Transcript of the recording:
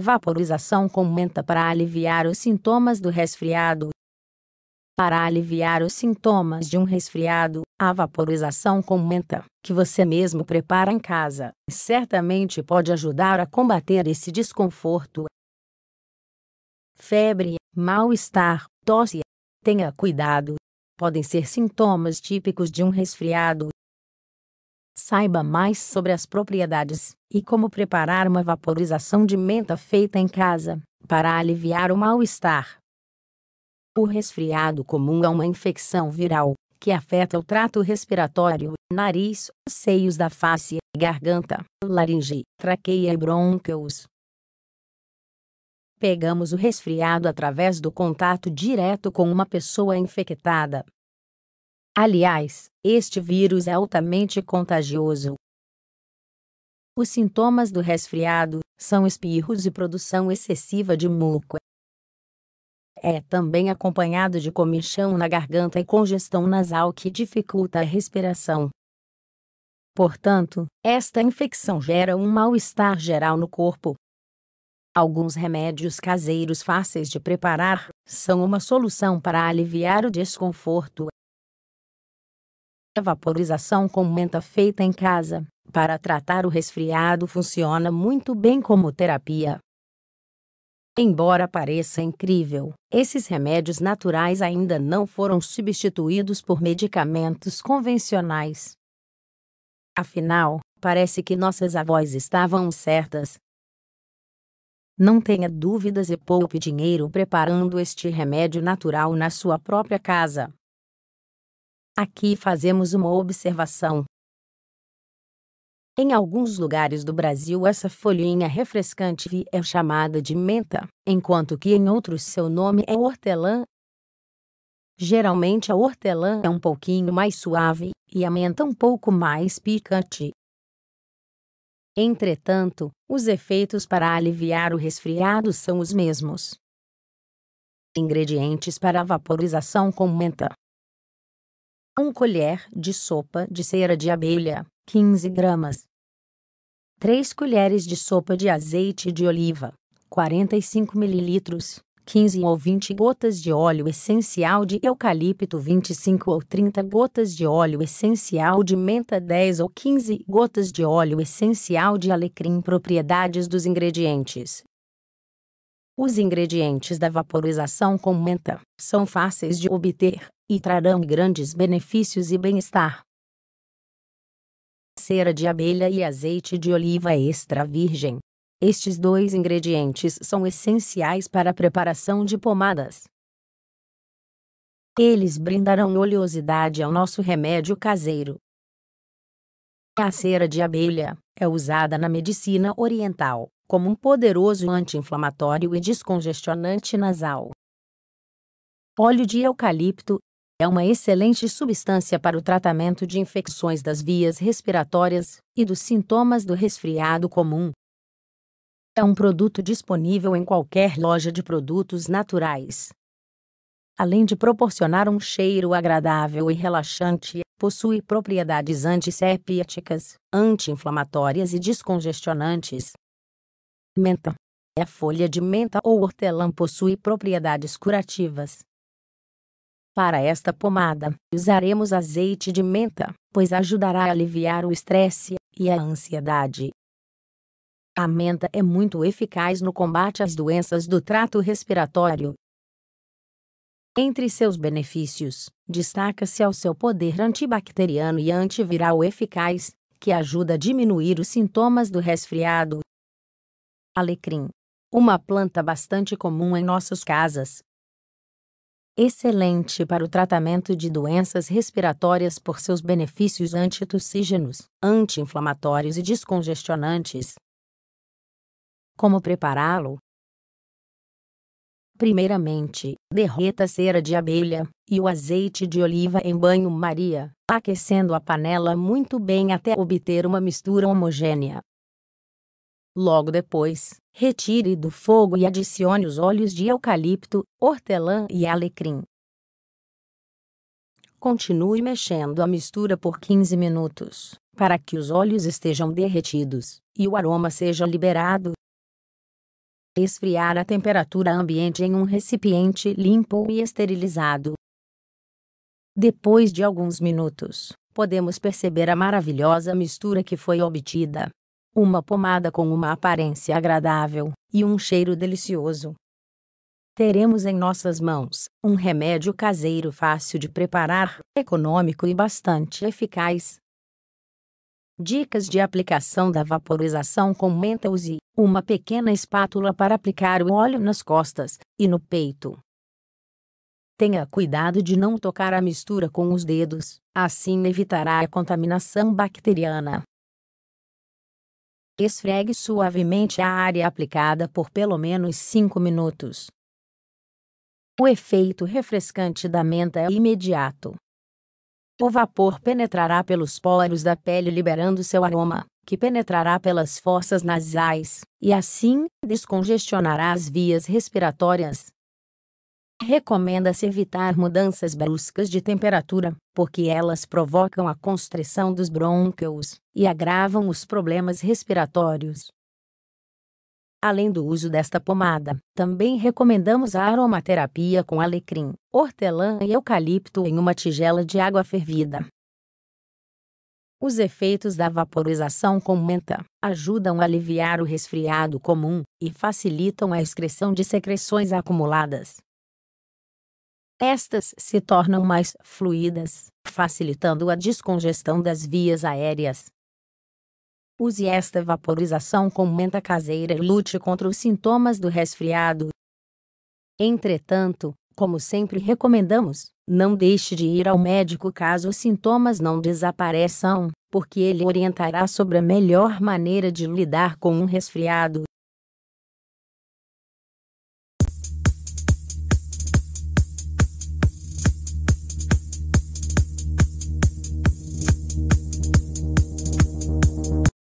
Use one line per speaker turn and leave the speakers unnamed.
Vaporização com menta para aliviar os sintomas do resfriado. Para aliviar os sintomas de um resfriado, a vaporização com menta, que você mesmo prepara em casa, certamente pode ajudar a combater esse desconforto. Febre, mal-estar, tosse. Tenha cuidado. Podem ser sintomas típicos de um resfriado. Saiba mais sobre as propriedades e como preparar uma vaporização de menta feita em casa para aliviar o mal-estar. O resfriado comum é uma infecção viral que afeta o trato respiratório, nariz, seios da face, garganta, laringe, traqueia e brônquios. Pegamos o resfriado através do contato direto com uma pessoa infectada Aliás, este vírus é altamente contagioso. Os sintomas do resfriado são espirros e produção excessiva de muco. É também acompanhado de comichão na garganta e congestão nasal que dificulta a respiração. Portanto, esta infecção gera um mal-estar geral no corpo. Alguns remédios caseiros fáceis de preparar são uma solução para aliviar o desconforto esta vaporização com menta feita em casa, para tratar o resfriado funciona muito bem como terapia. Embora pareça incrível, esses remédios naturais ainda não foram substituídos por medicamentos convencionais. Afinal, parece que nossas avós estavam certas. Não tenha dúvidas e poupe dinheiro preparando este remédio natural na sua própria casa. Aqui fazemos uma observação. Em alguns lugares do Brasil, essa folhinha refrescante é chamada de menta, enquanto que em outros seu nome é hortelã. Geralmente a hortelã é um pouquinho mais suave e a menta um pouco mais picante. Entretanto, os efeitos para aliviar o resfriado são os mesmos. Ingredientes para vaporização com menta: 1 colher de sopa de cera de abelha, 15 gramas. 3 colheres de sopa de azeite de oliva, 45 ml), 15 ou 20 gotas de óleo essencial de eucalipto, 25 ou 30 gotas de óleo essencial de menta, 10 ou 15 gotas de óleo essencial de alecrim. Propriedades dos ingredientes: Os ingredientes da vaporização com menta são fáceis de obter e trarão grandes benefícios e bem-estar. Cera de abelha e azeite de oliva extra virgem. Estes dois ingredientes são essenciais para a preparação de pomadas. Eles brindarão oleosidade ao nosso remédio caseiro. A cera de abelha é usada na medicina oriental como um poderoso anti-inflamatório e descongestionante nasal. Óleo de eucalipto é uma excelente substância para o tratamento de infecções das vias respiratórias e dos sintomas do resfriado comum. É um produto disponível em qualquer loja de produtos naturais. Além de proporcionar um cheiro agradável e relaxante, possui propriedades antissépticas, anti-inflamatórias e descongestionantes. Menta. A é folha de menta ou hortelã possui propriedades curativas, para esta pomada, usaremos azeite de menta, pois ajudará a aliviar o estresse e a ansiedade. A menta é muito eficaz no combate às doenças do trato respiratório. Entre seus benefícios, destaca-se ao seu poder antibacteriano e antiviral eficaz, que ajuda a diminuir os sintomas do resfriado. Alecrim uma planta bastante comum em nossas casas, excelente para o tratamento de doenças respiratórias por seus benefícios antitussígenos, anti-inflamatórios e descongestionantes. Como prepará-lo? Primeiramente, derreta a cera de abelha e o azeite de oliva em banho-maria, aquecendo a panela muito bem até obter uma mistura homogênea. Logo depois, Retire do fogo e adicione os óleos de eucalipto, hortelã e alecrim. Continue mexendo a mistura por 15 minutos, para que os óleos estejam derretidos e o aroma seja liberado. Esfriar a temperatura ambiente em um recipiente limpo e esterilizado. Depois de alguns minutos, podemos perceber a maravilhosa mistura que foi obtida. Uma pomada com uma aparência agradável e um cheiro delicioso. Teremos em nossas mãos um remédio caseiro fácil de preparar, econômico e bastante eficaz. Dicas de aplicação da vaporização com menta: e uma pequena espátula para aplicar o óleo nas costas e no peito. Tenha cuidado de não tocar a mistura com os dedos, assim evitará a contaminação bacteriana. Esfregue suavemente a área aplicada por pelo menos 5 minutos. O efeito refrescante da menta é imediato. O vapor penetrará pelos poros da pele, liberando seu aroma, que penetrará pelas fossas nasais, e assim descongestionará as vias respiratórias, Recomenda-se evitar mudanças bruscas de temperatura, porque elas provocam a constrição dos brônquios e agravam os problemas respiratórios. Além do uso desta pomada, também recomendamos a aromaterapia com alecrim, hortelã e eucalipto em uma tigela de água fervida. Os efeitos da vaporização com menta ajudam a aliviar o resfriado comum e facilitam a excreção de secreções acumuladas. Estas se tornam mais fluidas, facilitando a descongestão das vias aéreas. Use esta vaporização com menta caseira e lute contra os sintomas do resfriado. Entretanto, como sempre recomendamos, não deixe de ir ao médico caso os sintomas não desapareçam, porque ele orientará sobre a melhor maneira de lidar com um resfriado.